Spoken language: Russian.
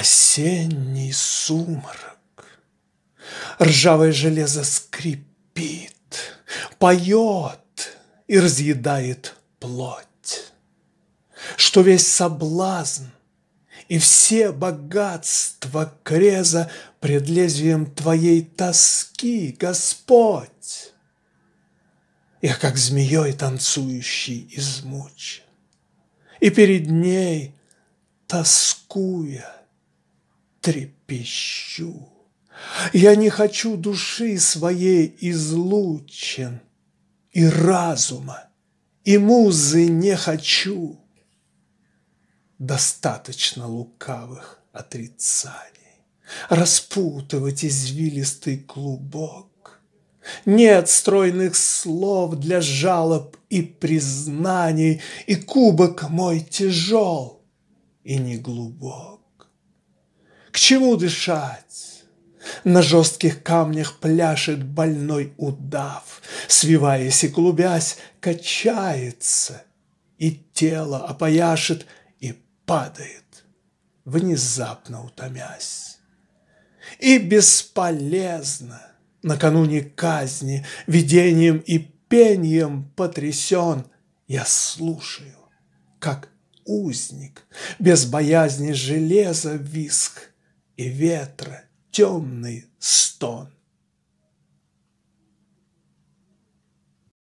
Осенний сумрак. Ржавое железо скрипит, поет и разъедает плоть. Что весь соблазн и все богатства креза пред лезвием твоей тоски, Господь. Я как змеей танцующий измучен, и перед ней тоскуя – трепещу. Я не хочу души своей излучен, и разума, и музы не хочу. Достаточно лукавых отрицаний распутывать извилистый клубок. Нет стройных слов для жалоб и признаний, и кубок мой тяжел и неглубок чему дышать? На жестких камнях пляшет больной удав, Свиваясь и клубясь, качается, И тело опояшет и падает, Внезапно утомясь. И бесполезно накануне казни Видением и пением потрясен, Я слушаю, как узник, Без боязни железа виск — и ветра темный стон.